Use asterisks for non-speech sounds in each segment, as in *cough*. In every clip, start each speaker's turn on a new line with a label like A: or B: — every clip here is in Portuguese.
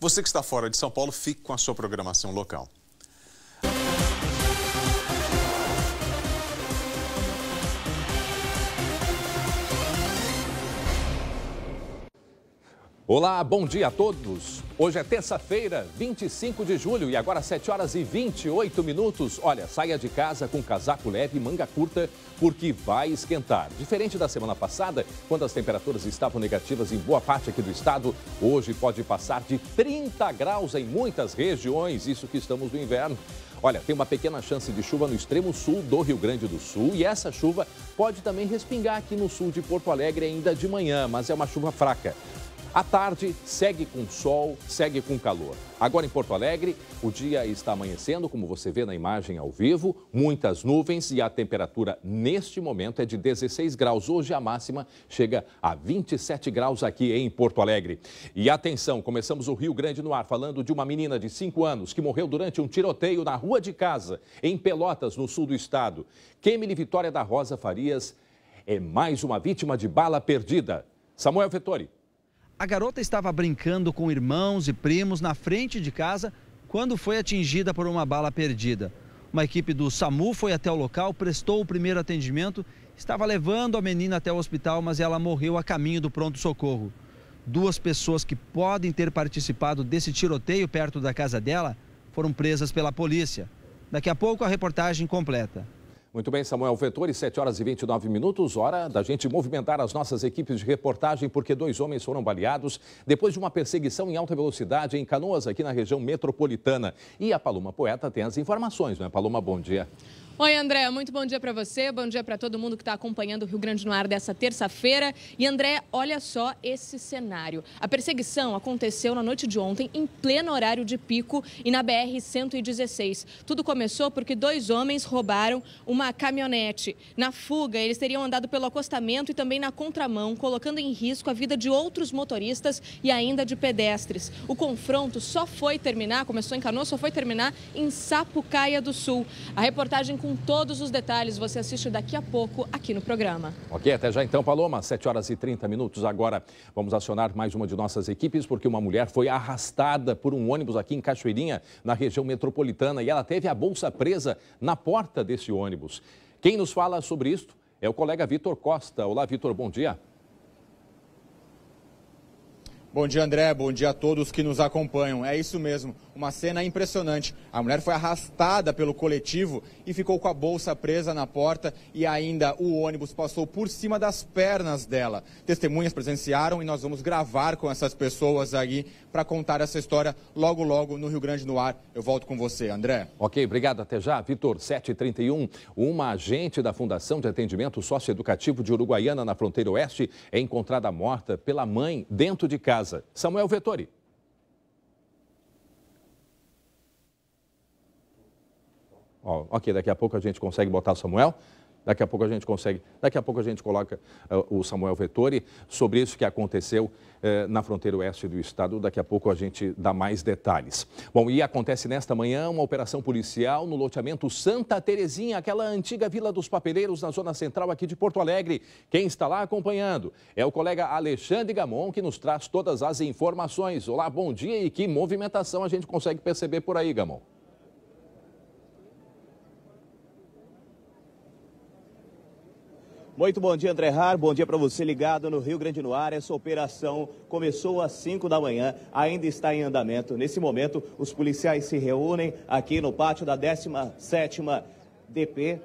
A: Você que está fora de São Paulo, fique com a sua programação local.
B: Olá, bom dia a todos. Hoje é terça-feira, 25 de julho e agora 7 horas e 28 minutos. Olha, saia de casa com casaco leve e manga curta porque vai esquentar. Diferente da semana passada, quando as temperaturas estavam negativas em boa parte aqui do estado, hoje pode passar de 30 graus em muitas regiões, isso que estamos no inverno. Olha, tem uma pequena chance de chuva no extremo sul do Rio Grande do Sul e essa chuva pode também respingar aqui no sul de Porto Alegre ainda de manhã, mas é uma chuva fraca. A tarde, segue com sol, segue com calor. Agora em Porto Alegre, o dia está amanhecendo, como você vê na imagem ao vivo, muitas nuvens e a temperatura neste momento é de 16 graus. Hoje a máxima chega a 27 graus aqui em Porto Alegre. E atenção, começamos o Rio Grande no ar falando de uma menina de 5 anos que morreu durante um tiroteio na rua de casa, em Pelotas, no sul do estado. Kemily Vitória da Rosa Farias é mais uma vítima de bala perdida. Samuel Vettori a garota estava
C: brincando com irmãos e primos na frente de casa quando foi atingida por uma bala perdida. Uma equipe do SAMU foi até o local, prestou o primeiro atendimento, estava levando a menina até o hospital, mas ela morreu a caminho do pronto-socorro. Duas pessoas que podem ter participado desse tiroteio perto da casa dela foram presas pela polícia. Daqui a pouco a reportagem completa.
B: Muito bem, Samuel Vetor, 7 horas e 29 minutos, hora da gente movimentar as nossas equipes de reportagem, porque dois homens foram baleados depois de uma perseguição em alta velocidade em Canoas, aqui na região metropolitana. E a Paloma Poeta tem as informações, não é, Paloma? Bom dia.
D: Oi, André, muito bom dia para você, bom dia para todo mundo que está acompanhando o Rio Grande no Ar dessa terça-feira. E, André, olha só esse cenário. A perseguição aconteceu na noite de ontem, em pleno horário de pico e na BR-116. Tudo começou porque dois homens roubaram uma caminhonete. Na fuga, eles teriam andado pelo acostamento e também na contramão, colocando em risco a vida de outros motoristas e ainda de pedestres. O confronto só foi terminar, começou em Canoa, só foi terminar em Sapucaia do Sul. A reportagem com com todos os detalhes você assiste daqui a pouco aqui no programa.
B: Ok, até já então, Paloma. 7 horas e 30 minutos. Agora vamos acionar mais uma de nossas equipes, porque uma mulher foi arrastada por um ônibus aqui em Cachoeirinha, na região metropolitana, e ela teve a bolsa presa na porta desse ônibus. Quem nos fala sobre isto é o colega
A: Vitor Costa. Olá, Vitor, bom dia. Bom dia, André. Bom dia a todos que nos acompanham. É isso mesmo, uma cena impressionante. A mulher foi arrastada pelo coletivo e ficou com a bolsa presa na porta e ainda o ônibus passou por cima das pernas dela. Testemunhas presenciaram e nós vamos gravar com essas pessoas aí para contar essa história logo, logo no Rio Grande no Ar. Eu volto com você, André. Ok,
B: obrigado. Até já, Vitor. 7h31, uma agente da Fundação de Atendimento Socioeducativo de Uruguaiana, na fronteira oeste, é encontrada morta pela mãe dentro de casa casa. Samuel Vettori. ok, daqui a pouco a gente consegue botar o Samuel. Daqui a pouco a gente consegue, daqui a pouco a gente coloca uh, o Samuel Vettori sobre isso que aconteceu uh, na fronteira oeste do estado. Daqui a pouco a gente dá mais detalhes. Bom, e acontece nesta manhã uma operação policial no loteamento Santa Terezinha, aquela antiga Vila dos Papeleiros na zona central aqui de Porto Alegre. Quem está lá acompanhando é o colega Alexandre Gamon que nos traz todas as informações. Olá, bom dia e que movimentação a gente consegue perceber por aí, Gamon. Muito
E: bom dia, André Har. Bom dia para você ligado no Rio Grande do Ar. Essa operação começou às 5 da manhã, ainda está em andamento. Nesse momento, os policiais se reúnem aqui no pátio da 17ª DP.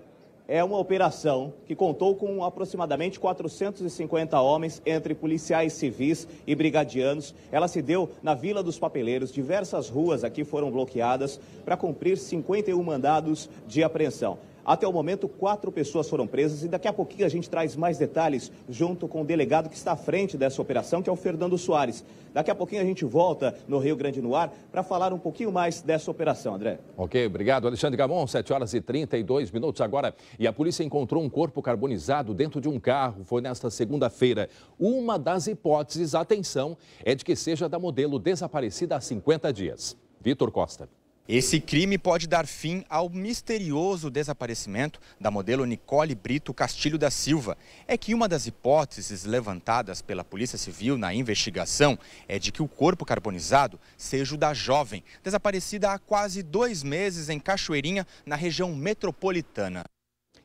E: É uma operação que contou com aproximadamente 450 homens, entre policiais civis e brigadianos. Ela se deu na Vila dos Papeleiros. Diversas ruas aqui foram bloqueadas para cumprir 51 mandados de apreensão. Até o momento, quatro pessoas foram presas e daqui a pouquinho a gente traz mais detalhes junto com o delegado que está à frente dessa operação, que é o Fernando Soares. Daqui a pouquinho a gente volta no Rio Grande no Ar para falar um pouquinho mais dessa operação, André.
B: Ok, obrigado. Alexandre Gamon, 7 horas e 32 minutos agora. E a polícia encontrou um corpo carbonizado dentro de um carro. Foi nesta segunda-feira. Uma das hipóteses, atenção, é de que seja da
A: modelo desaparecida há 50 dias. Vitor Costa. Esse crime pode dar fim ao misterioso desaparecimento da modelo Nicole Brito Castilho da Silva. É que uma das hipóteses levantadas pela Polícia Civil na investigação é de que o corpo carbonizado seja o da jovem, desaparecida há quase dois meses em Cachoeirinha, na região metropolitana.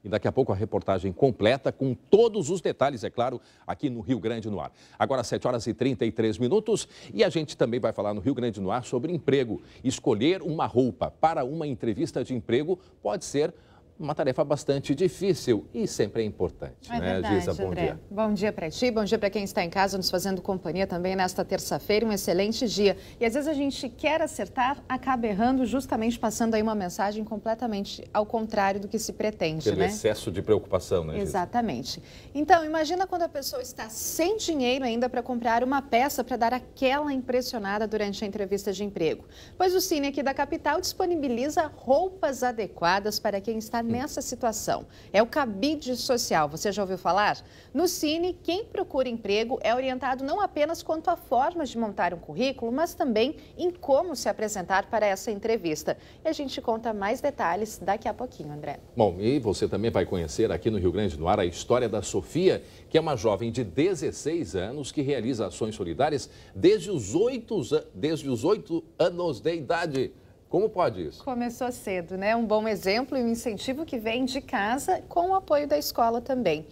A: E daqui a pouco a reportagem completa, com todos
B: os detalhes, é claro, aqui no Rio Grande no Ar. Agora, 7 horas e 33 minutos, e a gente também vai falar no Rio Grande no Ar sobre emprego. Escolher uma roupa para uma entrevista de emprego pode ser uma tarefa bastante difícil e sempre é importante. É né, verdade, Gisa, bom André. dia.
F: Bom dia para ti, bom dia para quem está em casa nos fazendo companhia também nesta terça-feira, um excelente dia. E às vezes a gente quer acertar, acaba errando, justamente passando aí uma mensagem completamente ao contrário do que se pretende, Pelo né? excesso
B: de preocupação, né, Gisa?
F: Exatamente. Então, imagina quando a pessoa está sem dinheiro ainda para comprar uma peça para dar aquela impressionada durante a entrevista de emprego. Pois o Cine aqui da capital disponibiliza roupas adequadas para quem está nessa situação. É o cabide social, você já ouviu falar? No Cine, quem procura emprego é orientado não apenas quanto a formas de montar um currículo, mas também em como se apresentar para essa entrevista. E a gente conta mais detalhes daqui a pouquinho, André.
B: Bom, e você também vai conhecer aqui no Rio Grande do Ar a história da Sofia, que é uma jovem de 16 anos que realiza ações solidárias desde os 8, desde os 8 anos de idade. Como pode isso?
F: Começou cedo, né? Um bom exemplo e um incentivo que vem de casa com o apoio da escola também.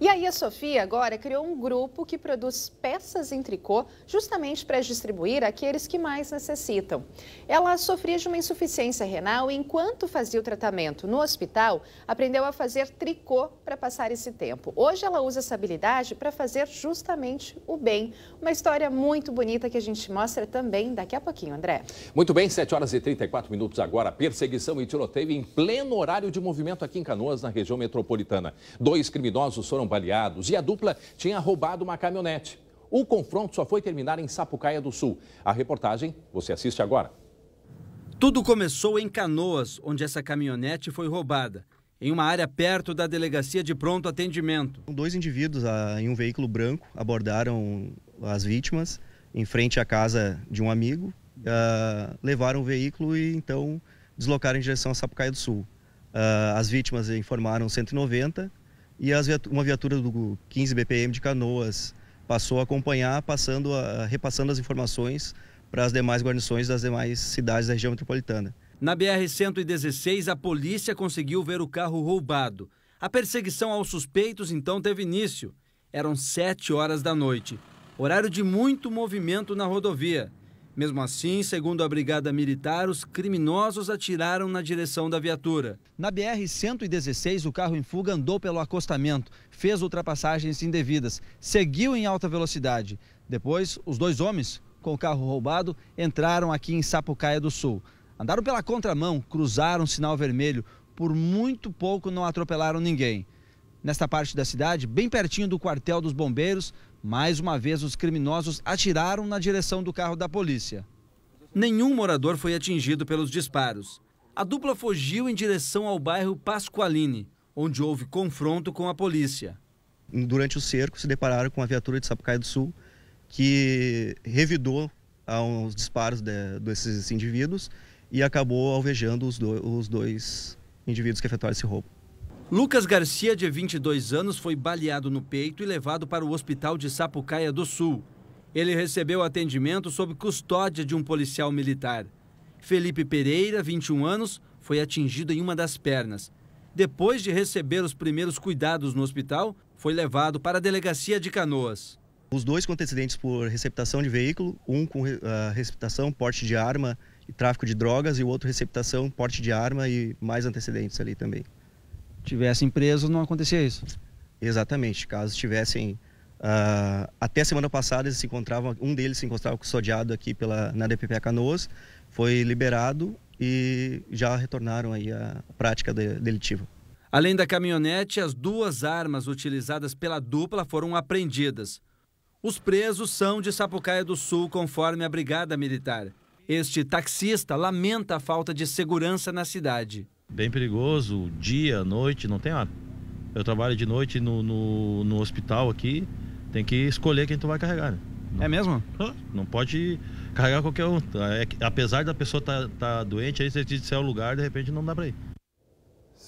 F: E aí a Sofia agora criou um grupo que produz peças em tricô justamente para distribuir àqueles que mais necessitam. Ela sofria de uma insuficiência renal e enquanto fazia o tratamento no hospital, aprendeu a fazer tricô para passar esse tempo. Hoje ela usa essa habilidade para fazer justamente o bem. Uma história muito bonita que a gente mostra também daqui a pouquinho, André.
B: Muito bem, 7 horas e 34 minutos agora. Perseguição e tiroteio em pleno horário de movimento aqui em Canoas, na região metropolitana. Dois criminosos foram baleados e a dupla tinha roubado uma caminhonete. O confronto só foi terminar em Sapucaia do Sul. A reportagem você assiste agora.
C: Tudo começou em Canoas, onde essa caminhonete foi roubada, em uma área perto da delegacia de pronto atendimento. Dois
E: indivíduos ah, em um veículo branco abordaram as vítimas em frente à casa de um amigo, ah, levaram o veículo e então deslocaram em direção a Sapucaia do Sul. Ah, as vítimas informaram 190 e as, uma viatura do 15 BPM de Canoas passou a acompanhar, passando a, repassando as informações para as demais guarnições das demais cidades da região metropolitana.
C: Na BR-116, a polícia conseguiu ver o carro roubado. A perseguição aos suspeitos então teve início. Eram sete horas da noite, horário de muito movimento na rodovia. Mesmo assim, segundo a Brigada Militar, os criminosos atiraram na direção da viatura. Na BR-116, o carro em fuga andou pelo acostamento, fez ultrapassagens indevidas, seguiu em alta velocidade. Depois, os dois homens, com o carro roubado, entraram aqui em Sapucaia do Sul. Andaram pela contramão, cruzaram o sinal vermelho, por muito pouco não atropelaram ninguém. Nesta parte da cidade, bem pertinho do quartel dos bombeiros, mais uma vez, os criminosos atiraram na direção do carro da polícia. Nenhum morador foi atingido pelos disparos. A dupla fugiu em direção ao bairro Pasqualini, onde houve confronto com a polícia.
E: Durante o cerco, se depararam com a viatura de Sapucaí do Sul, que revidou aos ah, disparos de, desses indivíduos e acabou alvejando os, do, os dois indivíduos que efetuaram esse roubo.
C: Lucas Garcia, de 22 anos, foi baleado no peito e levado para o hospital de Sapucaia do Sul. Ele recebeu atendimento sob custódia de um policial militar. Felipe Pereira, 21 anos, foi atingido em uma das pernas. Depois de receber os primeiros cuidados no hospital, foi levado para a delegacia de Canoas.
E: Os dois com antecedentes por receptação de veículo, um com uh, receptação, porte de arma e tráfico de drogas, e o outro receptação, porte de arma e mais antecedentes ali também tivessem presos, não acontecia isso. Exatamente. Caso tivessem. Uh, até semana passada eles se encontravam, um deles se encontrava custodiado aqui pela, na DPP Canoas, foi liberado e já retornaram aí à prática de, delitiva.
C: Além da caminhonete, as duas armas utilizadas pela dupla foram apreendidas. Os presos são de Sapucaia do Sul, conforme a Brigada Militar. Este taxista lamenta a falta de segurança na cidade
B: bem perigoso, dia, noite, não tem hora Eu trabalho de noite no, no, no hospital aqui, tem que escolher quem tu vai carregar, né? Não, é mesmo? Não pode carregar qualquer um. É apesar da pessoa estar tá, tá doente, aí você disser é o lugar, de repente não dá para ir.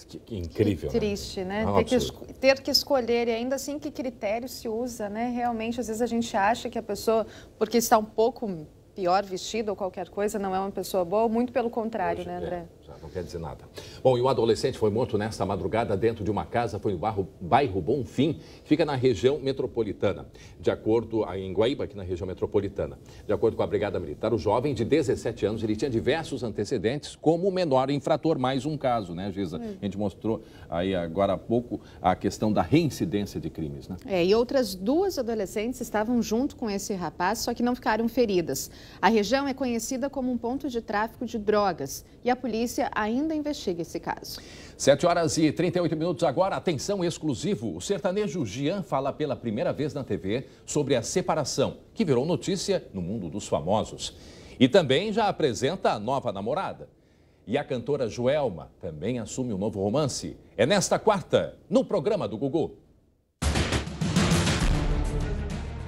B: Que, que incrível. Que né?
F: triste, né? né? Ter, que, ter, que, escolher e ainda assim que critério se usa, né? Realmente, às vezes a gente acha que a pessoa, porque está um pouco pior vestida ou qualquer coisa, não é uma pessoa boa, muito pelo contrário, Hoje né, é. André? É
B: não quer dizer nada. Bom, e um adolescente foi morto nesta madrugada dentro de uma casa, foi no bairro, bairro Bonfim, que fica na região metropolitana. De acordo, em Guaíba, aqui na região metropolitana. De acordo com a Brigada Militar, o jovem de 17 anos, ele tinha diversos antecedentes como menor infrator, mais um caso, né, Giza? É. A gente mostrou aí agora há pouco a questão da reincidência de crimes, né?
F: É, e outras duas adolescentes estavam junto com esse rapaz, só que não ficaram feridas. A região é conhecida como um ponto de tráfico de drogas e a polícia ainda investiga
B: esse caso. 7 horas e 38 minutos agora, atenção exclusivo. O sertanejo Gian fala pela primeira vez na TV sobre a separação, que virou notícia no mundo dos famosos. E também já apresenta a nova namorada. E a cantora Joelma também assume um novo romance. É nesta quarta, no programa do Gugu.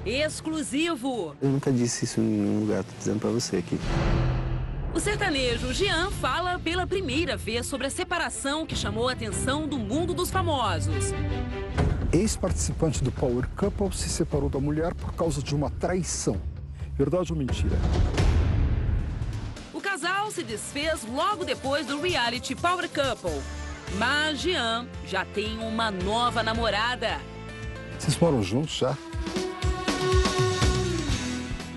G: Exclusivo.
C: Eu nunca disse isso em nenhum lugar, Estou
B: dizendo para você aqui.
G: O sertanejo Jean fala pela primeira vez sobre a separação que chamou a atenção do mundo dos famosos.
A: Ex-participante do Power Couple se separou da mulher por causa de uma traição. Verdade ou mentira?
G: O casal se desfez logo depois do reality Power Couple. Mas Jean já tem uma nova namorada.
B: Vocês moram juntos já?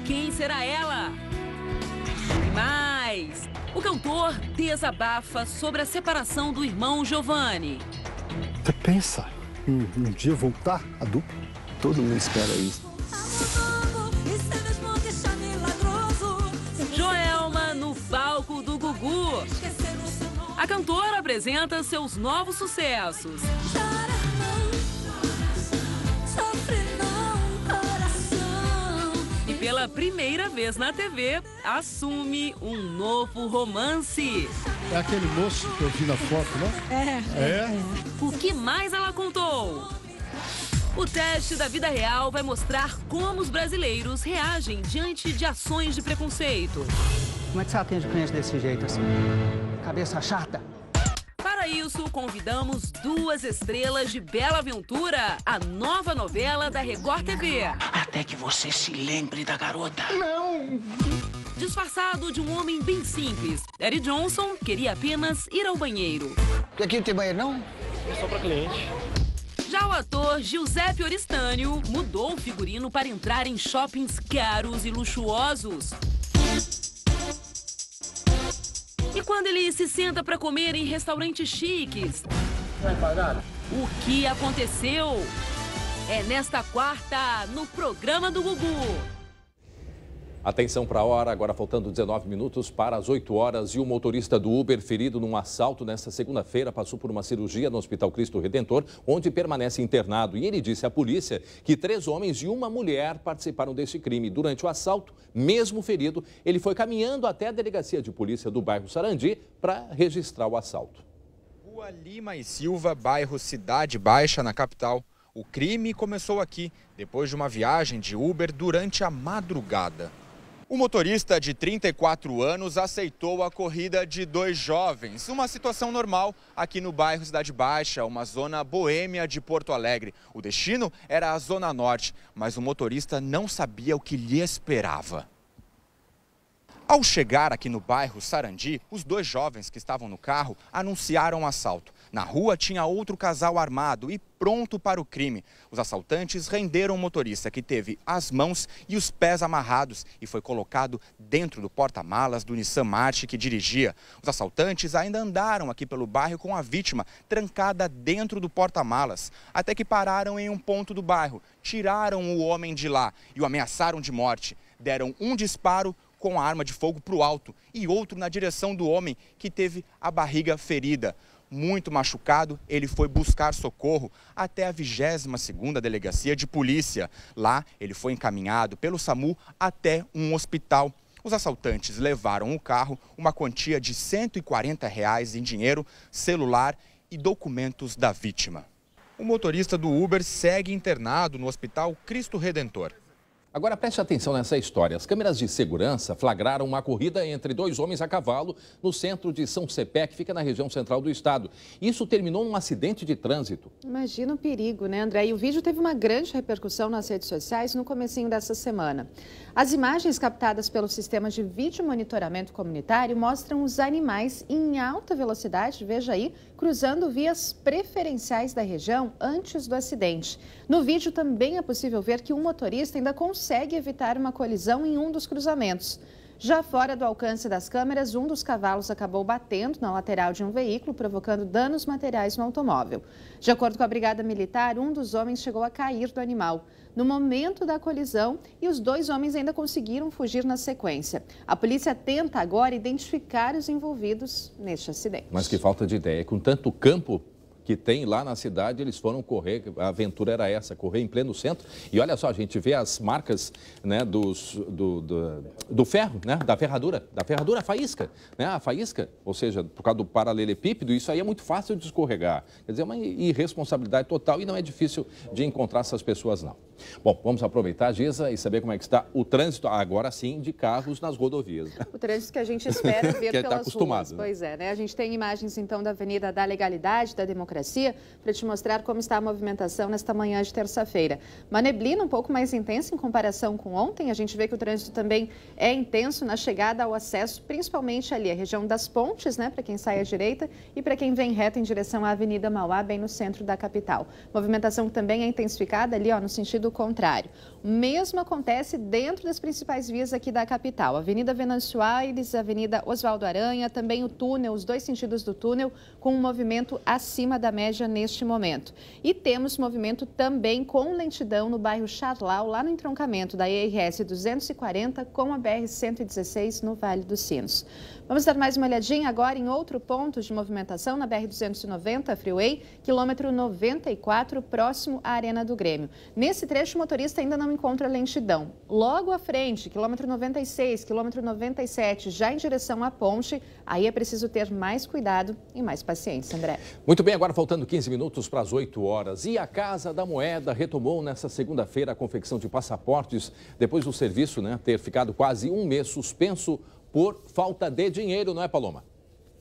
G: Quem será ela? 10, o cantor desabafa sobre a separação do irmão Giovanni.
B: Você pensa em um dia voltar a dupla? Todo mundo espera isso.
G: Joelma no palco do Gugu. A cantora apresenta seus novos sucessos. pela primeira vez na TV, assume um novo romance.
B: É aquele moço que eu vi na foto, né?
G: É. é. É. O que mais ela contou? O teste da vida real vai mostrar como os brasileiros reagem diante de ações de preconceito.
C: Como é que você atende cliente desse jeito assim? Cabeça chata?
G: Para isso, convidamos duas estrelas de Bela Aventura, a nova novela da Record TV até que você se lembre da garota. Não! Disfarçado de um homem bem simples, Eric Johnson queria apenas ir ao banheiro.
C: Aqui não tem banheiro, não? É só pra cliente.
G: Já o ator Giuseppe Oristânio mudou o figurino para entrar em shoppings caros e luxuosos. E quando ele se senta para comer em restaurantes chiques? Vai pagar? O que aconteceu? É nesta quarta, no programa do Gugu.
B: Atenção para a hora, agora faltando 19 minutos para as 8 horas. E o motorista do Uber ferido num assalto nesta segunda-feira passou por uma cirurgia no Hospital Cristo Redentor, onde permanece internado. E ele disse à polícia que três homens e uma mulher participaram desse crime. Durante o assalto, mesmo ferido,
A: ele foi caminhando até a delegacia de polícia do bairro Sarandi para registrar o assalto. Rua Lima e Silva, bairro Cidade Baixa, na capital. O crime começou aqui, depois de uma viagem de Uber durante a madrugada. O motorista de 34 anos aceitou a corrida de dois jovens, uma situação normal aqui no bairro Cidade Baixa, uma zona boêmia de Porto Alegre. O destino era a Zona Norte, mas o motorista não sabia o que lhe esperava. Ao chegar aqui no bairro Sarandi, os dois jovens que estavam no carro anunciaram o um assalto. Na rua tinha outro casal armado e pronto para o crime. Os assaltantes renderam o motorista, que teve as mãos e os pés amarrados e foi colocado dentro do porta-malas do Nissan March que dirigia. Os assaltantes ainda andaram aqui pelo bairro com a vítima trancada dentro do porta-malas, até que pararam em um ponto do bairro, tiraram o homem de lá e o ameaçaram de morte. Deram um disparo com a arma de fogo para o alto e outro na direção do homem que teve a barriga ferida muito machucado, ele foi buscar socorro até a 22ª Delegacia de Polícia. Lá, ele foi encaminhado pelo SAMU até um hospital. Os assaltantes levaram o carro, uma quantia de R$ 140 reais em dinheiro, celular e documentos da vítima. O motorista do Uber segue internado no Hospital Cristo Redentor. Agora preste atenção nessa história. As câmeras de segurança
B: flagraram uma corrida entre dois homens a cavalo no centro de São Cepé, que fica na região central do estado. Isso terminou num acidente de trânsito.
F: Imagina o perigo, né, André? E o vídeo teve uma grande repercussão nas redes sociais no comecinho dessa semana. As imagens captadas pelo sistema de vídeo monitoramento comunitário mostram os animais em alta velocidade, veja aí, cruzando vias preferenciais da região antes do acidente. No vídeo também é possível ver que um motorista ainda conseguiu consegue evitar uma colisão em um dos cruzamentos. Já fora do alcance das câmeras, um dos cavalos acabou batendo na lateral de um veículo, provocando danos materiais no automóvel. De acordo com a Brigada Militar, um dos homens chegou a cair do animal no momento da colisão e os dois homens ainda conseguiram fugir na sequência. A polícia tenta agora identificar os envolvidos neste acidente.
B: Mas que falta de ideia! Com tanto campo que tem lá na cidade, eles foram correr, a aventura era essa, correr em pleno centro. E olha só, a gente vê as marcas né, dos, do, do, do ferro, né, da ferradura, da ferradura, a faísca, né, a faísca, ou seja, por causa do paralelepípedo, isso aí é muito fácil de escorregar. Quer dizer, é uma irresponsabilidade total e não é difícil de encontrar essas pessoas, não. Bom, vamos aproveitar, Gisa, e saber como é que está o trânsito, agora sim, de carros nas rodovias. O
F: trânsito que a gente espera *laughs* ver que tá pelas tá acostumado, ruas. Né? Pois é, né? A gente tem imagens, então, da Avenida da Legalidade, da Democracia, para te mostrar como está a movimentação nesta manhã de terça-feira. Uma neblina um pouco mais intensa em comparação com ontem. A gente vê que o trânsito também é intenso na chegada ao acesso, principalmente ali, a região das pontes, né? Para quem sai à direita e para quem vem reto em direção à Avenida Mauá, bem no centro da capital. Movimentação que também é intensificada ali, ó, no sentido sentido contrário. O mesmo acontece dentro das principais vias aqui da capital. Avenida Venâncio Aires, Avenida Oswaldo Aranha, também o túnel, os dois sentidos do túnel, com um movimento acima da média neste momento. E temos movimento também com lentidão no bairro Charlau, lá no entroncamento da ERS 240 com a BR 116 no Vale dos Sinos. Vamos dar mais uma olhadinha agora em outro ponto de movimentação na BR-290 Freeway, quilômetro 94, próximo à Arena do Grêmio. Nesse trecho, o motorista ainda não encontra lentidão. Logo à frente, quilômetro 96, quilômetro 97, já em direção à ponte, aí é preciso ter mais cuidado e mais paciência,
B: André. Muito bem, agora faltando 15 minutos para as 8 horas. E a Casa da Moeda retomou nessa segunda-feira a confecção de passaportes, depois do serviço né, ter ficado quase um mês suspenso por falta de dinheiro, não é, Paloma?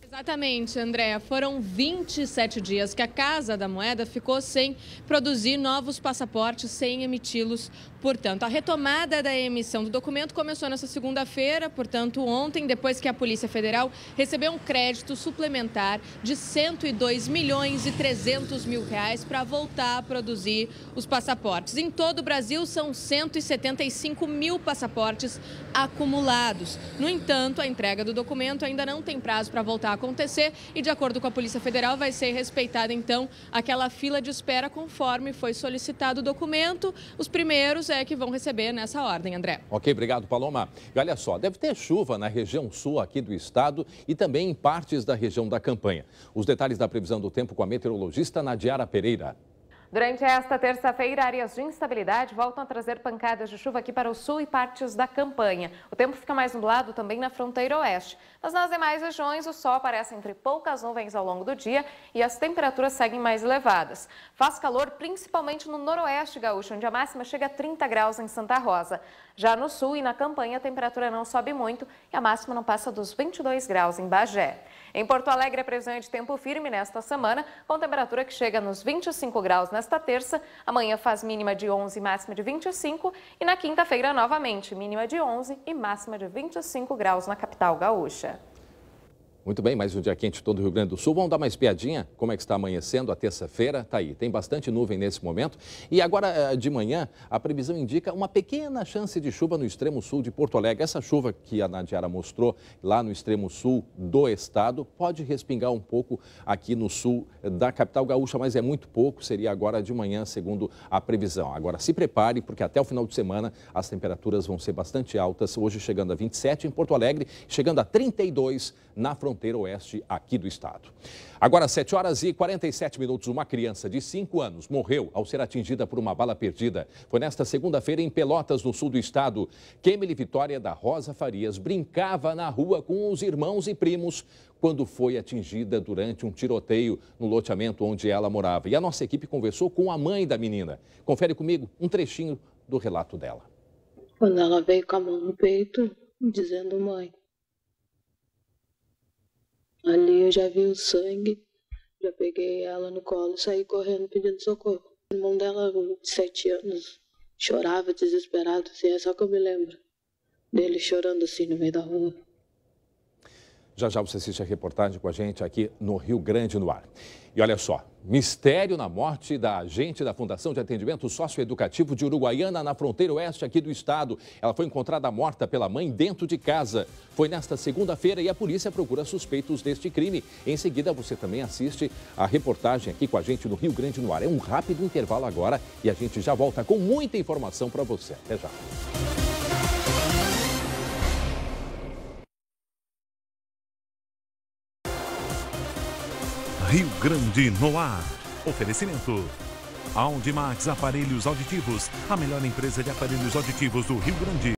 D: Exatamente, Andréa. Foram 27 dias que a Casa da Moeda ficou sem produzir novos passaportes, sem emiti-los Portanto, a retomada da emissão do documento começou nesta segunda-feira, portanto, ontem, depois que a Polícia Federal recebeu um crédito suplementar de 102 milhões e 300 mil reais para voltar a produzir os passaportes. Em todo o Brasil, são 175 mil passaportes acumulados. No entanto, a entrega do documento ainda não tem prazo para voltar a acontecer e, de acordo com a Polícia Federal, vai ser respeitada, então, aquela fila de espera conforme foi solicitado o documento. Os primeiros é que vão receber nessa ordem, André.
B: Ok, obrigado, Paloma. E olha só, deve ter chuva na região sul aqui do estado e também em partes da região da campanha. Os detalhes da previsão do tempo com a meteorologista Nadiara Pereira.
D: Durante esta terça-feira, áreas de instabilidade voltam a trazer pancadas de chuva aqui para o sul e partes da campanha. O tempo fica mais nublado também na fronteira oeste. Mas nas demais regiões, o sol aparece entre poucas nuvens ao longo do dia e as temperaturas seguem mais elevadas. Faz calor principalmente no noroeste gaúcho, onde a máxima chega a 30 graus em Santa Rosa. Já no sul e na campanha, a temperatura não sobe muito e a máxima não passa dos 22 graus em Bagé. Em Porto Alegre, a previsão é de tempo firme nesta semana, com temperatura que chega nos 25 graus nesta terça. Amanhã faz mínima de 11 e máxima de 25. E na quinta-feira, novamente, mínima de 11 e máxima de 25 graus na capital gaúcha.
B: Muito bem, mais um dia quente todo o Rio Grande do Sul. Vamos dar uma espiadinha como é que está amanhecendo a terça-feira. Tá aí, tem bastante nuvem nesse momento. E agora eh, de manhã, a previsão indica uma pequena chance de chuva no extremo sul de Porto Alegre. Essa chuva que a Nadiara mostrou lá no extremo sul do estado pode respingar um pouco aqui no sul eh, da capital gaúcha, mas é muito pouco, seria agora de manhã, segundo a previsão. Agora se prepare, porque até o final de semana as temperaturas vão ser bastante altas, hoje chegando a 27 em Porto Alegre, chegando a 32 na fronteira fronteira oeste aqui do estado. Agora, 7 horas e 47 minutos, uma criança de 5 anos morreu ao ser atingida por uma bala perdida. Foi nesta segunda-feira em Pelotas, no sul do estado. Kemely Vitória da Rosa Farias brincava na rua com os irmãos e primos quando foi atingida durante um tiroteio no loteamento onde ela morava. E a nossa equipe conversou com a mãe da menina. Confere comigo um trechinho do relato dela.
F: Quando ela veio com a mão no peito, dizendo: Mãe, Ali eu já vi o sangue, já peguei ela no colo e saí correndo pedindo socorro. O irmão dela, de sete anos, chorava desesperado, assim, é só que eu me lembro dele chorando assim no meio da rua.
B: Já já você assiste a reportagem com a gente aqui no Rio Grande no Ar. E olha só, mistério na morte da agente da Fundação de Atendimento Socioeducativo de Uruguaiana na fronteira oeste aqui do estado. Ela foi encontrada morta pela mãe dentro de casa. Foi nesta segunda-feira e a polícia procura suspeitos deste crime. Em seguida, você também assiste a reportagem aqui com a gente no Rio Grande no Ar. É um rápido intervalo agora e a gente já volta com muita informação para você. Até já. Rio Grande no ar. Oferecimento. Audimax Aparelhos Auditivos, a melhor empresa de aparelhos auditivos do Rio Grande.